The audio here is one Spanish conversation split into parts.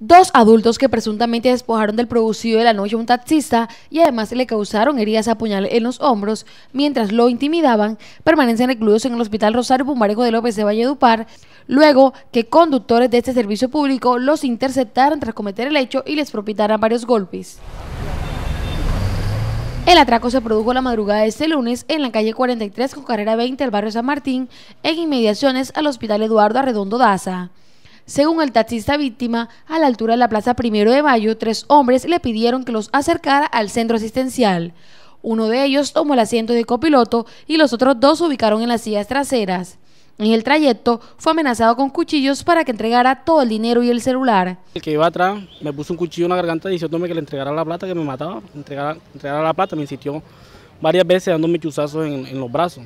Dos adultos que presuntamente despojaron del producido de la noche a un taxista y además le causaron heridas a puñal en los hombros mientras lo intimidaban, permanecen recluidos en el Hospital Rosario Pumarejo de López de Valledupar, luego que conductores de este servicio público los interceptaron tras cometer el hecho y les propitaran varios golpes. El atraco se produjo la madrugada de este lunes en la calle 43 con carrera 20 del barrio San Martín, en inmediaciones al Hospital Eduardo Arredondo Daza. Según el taxista víctima, a la altura de la Plaza Primero de Mayo, tres hombres le pidieron que los acercara al centro asistencial. Uno de ellos tomó el asiento de copiloto y los otros dos se ubicaron en las sillas traseras. En el trayecto fue amenazado con cuchillos para que entregara todo el dinero y el celular. El que iba atrás me puso un cuchillo en la garganta y diciéndome que le entregara la plata, que me mataba, entregara, la plata, me insistió varias veces dándome chuzazos en los brazos.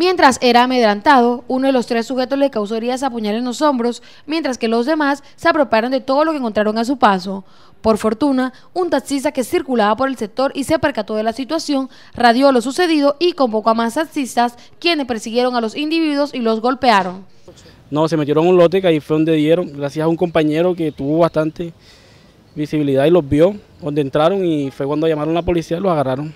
Mientras era amedrantado, uno de los tres sujetos le causó heridas a puñal en los hombros, mientras que los demás se apropiaron de todo lo que encontraron a su paso. Por fortuna, un taxista que circulaba por el sector y se percató de la situación, radió lo sucedido y convocó a más taxistas, quienes persiguieron a los individuos y los golpearon. No, se metieron un lote que ahí fue donde dieron, gracias a un compañero que tuvo bastante visibilidad y los vio, donde entraron y fue cuando llamaron a la policía y los agarraron.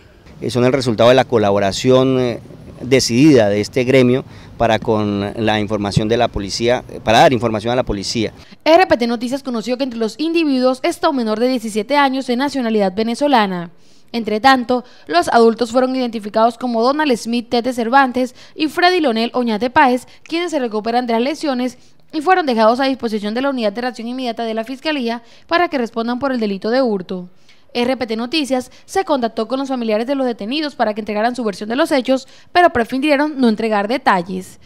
Son el resultado de la colaboración eh, decidida de este gremio para con la información de la policía, para dar información a la policía. RPT Noticias conoció que entre los individuos está un menor de 17 años de nacionalidad venezolana. Entre tanto, los adultos fueron identificados como Donald Smith Tete Cervantes y Freddy Lonel Oñate Páez, quienes se recuperan de las lesiones y fueron dejados a disposición de la Unidad de Reacción Inmediata de la Fiscalía para que respondan por el delito de hurto. RPT Noticias se contactó con los familiares de los detenidos para que entregaran su versión de los hechos, pero prefirieron no entregar detalles.